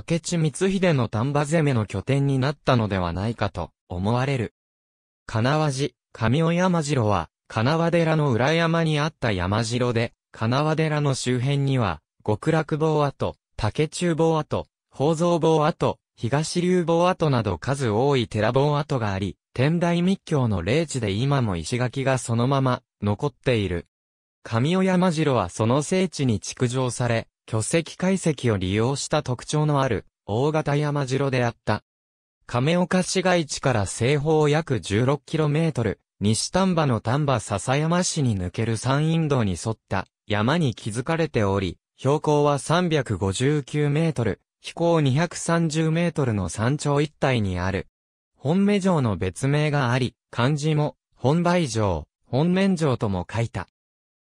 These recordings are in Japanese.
明智光秀の丹波攻めの拠点になったのではないかと思われる。金輪寺、神尾山城は、金輪寺の裏山にあった山城で、金輪寺の周辺には、極楽坊跡、竹中坊跡、宝蔵坊跡、東流坊跡など数多い寺坊跡があり、天台密教の霊地で今も石垣がそのまま残っている。神尾山城はその聖地に築城され、巨石解析を利用した特徴のある大型山城であった。亀岡市街地から西方約 16km、西丹波の丹波笹山市に抜ける山陰道に沿った山に築かれており、標高は359メートル、飛行230メートルの山頂一帯にある。本目城の別名があり、漢字も、本梅城、本面城とも書いた。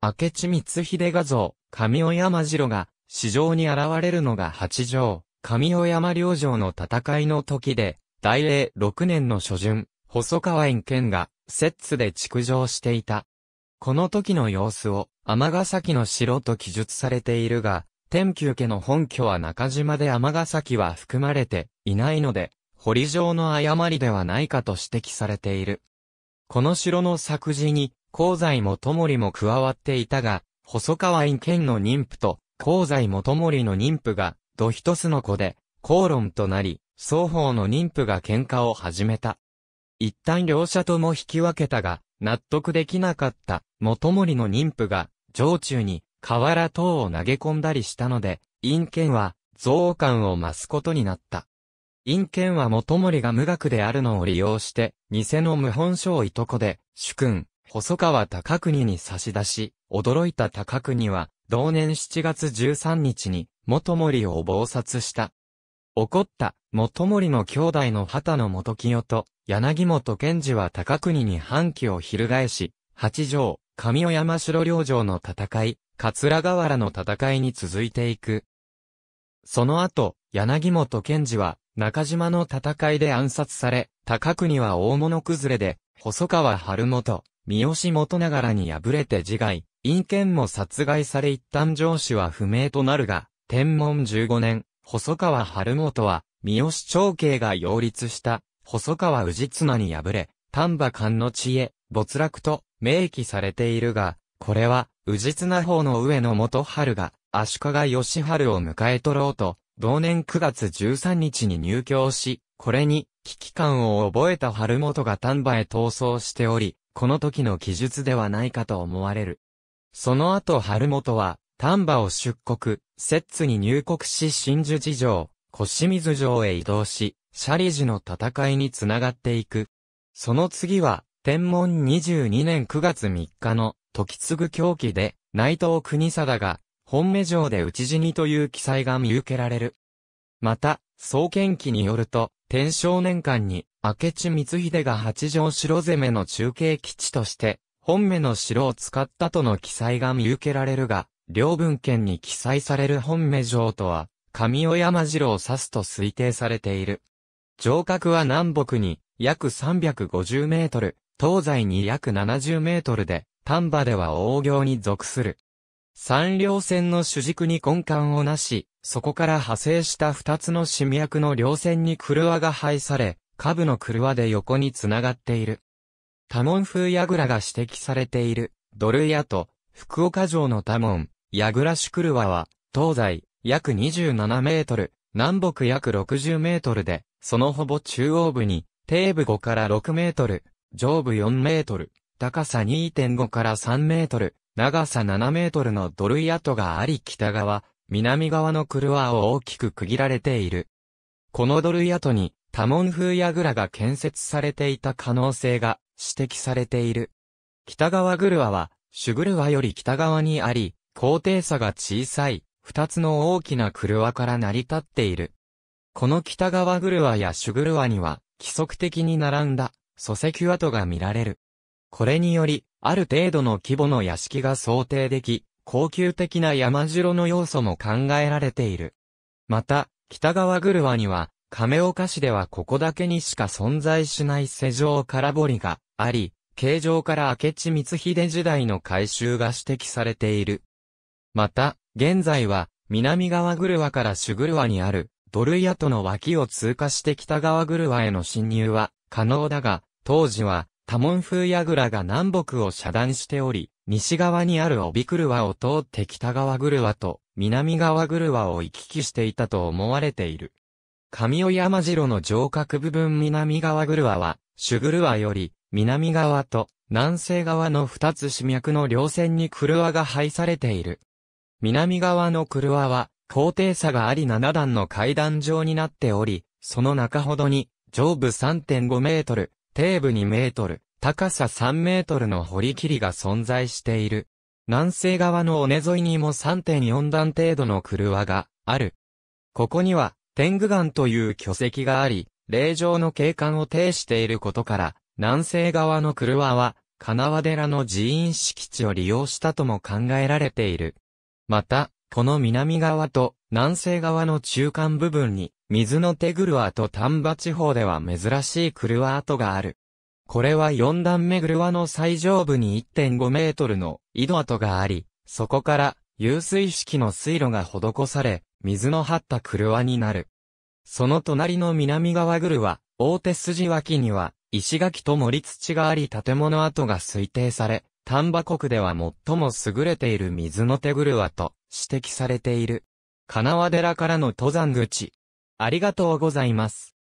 明智光秀画像、神尾山城が、市場に現れるのが八条、上尾山領城の戦いの時で、大英6年の初旬、細川院県が、摂津で築城していた。この時の様子を、尼崎の城と記述されているが、天宮家の本拠は中島で尼崎は含まれていないので、堀城の誤りではないかと指摘されている。この城の作事に、香西も友利も加わっていたが、細川院県の妊婦と香西元森の妊婦が、土一つの子で、口論となり、双方の妊婦が喧嘩を始めた。一旦両者とも引き分けたが、納得できなかった元森の妊婦が、城中に瓦等を投げ込んだりしたので、陰剣は憎悪感を増すことになった。陰剣は元森が無学であるのを利用して、偽の無本性いとこで、主君、細川高国に差し出し、驚いた高国は、同年7月13日に、元森を謀殺した。怒った、元森の兄弟の旗野元清と、柳本賢治は高国に反旗を翻し、八条、上尾山城領城の戦い、桂河原の戦いに続いていく。その後、柳本賢治は、中島の戦いで暗殺され、高国は大物崩れで、細川春元、三好元ながらに敗れて自害、陰剣も殺害され一旦上司は不明となるが、天文15年、細川春元は、三好長慶が擁立した、細川氏綱に敗れ、丹波官の知恵、没落と明記されているが、これは、氏綱法の上野元春が、足利義春を迎え取ろうと、同年9月13日に入居し、これに、危機感を覚えた春元が丹波へ逃走しており、この時の記述ではないかと思われる。その後春元は、丹波を出国、摂津に入国し真珠寺城、小清水城へ移動し、シャリジの戦いにつながっていく。その次は、天文22年9月3日の、時ぐ狂気で、内藤国貞が、本目城で討ち死にという記載が見受けられる。また、創建記によると、天正年間に、明智光秀が八条城攻めの中継基地として、本目の城を使ったとの記載が見受けられるが、両文献に記載される本目城とは、上尾山城を指すと推定されている。城郭は南北に約350メートル、東西に約70メートルで、丹波では大行に属する。三両線の主軸に根幹をなし、そこから派生した二つの新脈の両線に狂わが配され、下部の車で横に繋がっている。多門風櫓が指摘されている、ドルヤと、福岡城の多門、櫓シクルワは、東西、約27メートル、南北約60メートルで、そのほぼ中央部に、底部5から6メートル、上部4メートル、高さ2.5から3メートル、長さ7メートルのドルヤトがあり北側、南側のクルワを大きく区切られている。このドルヤトに、多門風櫓が建設されていた可能性が指摘されている。北側グルワは、シュグルワより北側にあり、高低差が小さい、二つの大きなクルワから成り立っている。この北側グルワやシュグルワには、規則的に並んだ、礎石跡が見られる。これにより、ある程度の規模の屋敷が想定でき、高級的な山城の要素も考えられている。また、北側グルワには、亀岡市ではここだけにしか存在しない世錠空堀があり、形状から明智光秀時代の改修が指摘されている。また、現在は、南側車から主車にある、ドルヤとの脇を通過して北側車への侵入は可能だが、当時は、多門風倉が南北を遮断しており、西側にある帯車を通って北側車と南側車を行き来していたと思われている。神尾山城の城郭部分南側グルワは、シュグルワより、南側と南西側の二つ市脈の両線にクルワが配されている。南側のクルワは、高低差があり七段の階段状になっており、その中ほどに、上部3.5メートル、底部2メートル、高さ3メートルの堀切りが存在している。南西側の尾根沿いにも3.4段程度のクルワがある。ここには天狗岩という巨石があり、霊場の景観を呈していることから、南西側の車は、金輪寺の寺院敷地を利用したとも考えられている。また、この南側と南西側の中間部分に、水の手ぐるわと丹波地方では珍しいクルワ跡がある。これは四段目車の最上部に1.5メートルの井戸跡があり、そこから遊水式の水路が施され、水の張った車になる。その隣の南側ぐるは、大手筋脇には、石垣と森土があり建物跡が推定され、丹波国では最も優れている水の手ぐるわと指摘されている。金輪寺からの登山口。ありがとうございます。